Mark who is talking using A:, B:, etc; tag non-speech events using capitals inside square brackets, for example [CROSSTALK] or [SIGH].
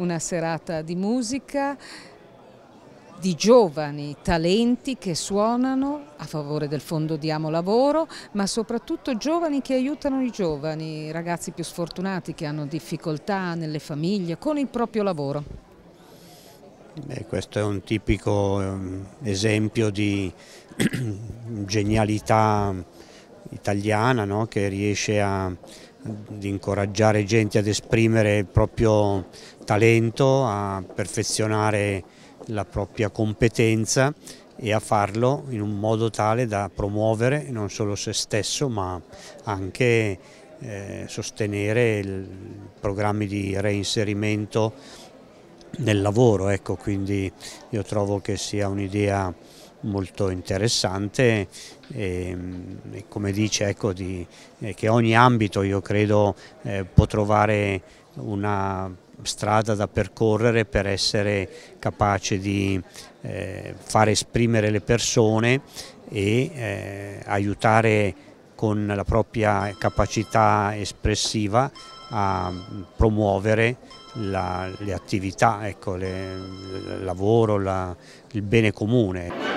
A: una serata di musica, di giovani talenti che suonano a favore del fondo Diamo Lavoro, ma soprattutto giovani che aiutano i giovani, i ragazzi più sfortunati che hanno difficoltà nelle famiglie con il proprio lavoro.
B: Beh, questo è un tipico ehm, esempio di [CLEARS THROAT] genialità italiana no? che riesce a di incoraggiare gente ad esprimere il proprio talento, a perfezionare la propria competenza e a farlo in un modo tale da promuovere non solo se stesso ma anche eh, sostenere il, programmi di reinserimento nel lavoro, ecco, quindi io trovo che sia un'idea molto interessante e, mm, e come dice ecco, di, eh, che ogni ambito io credo eh, può trovare una strada da percorrere per essere capace di eh, far esprimere le persone e eh, aiutare con la propria capacità espressiva a promuovere la, le attività, ecco, le, il lavoro, la, il bene comune.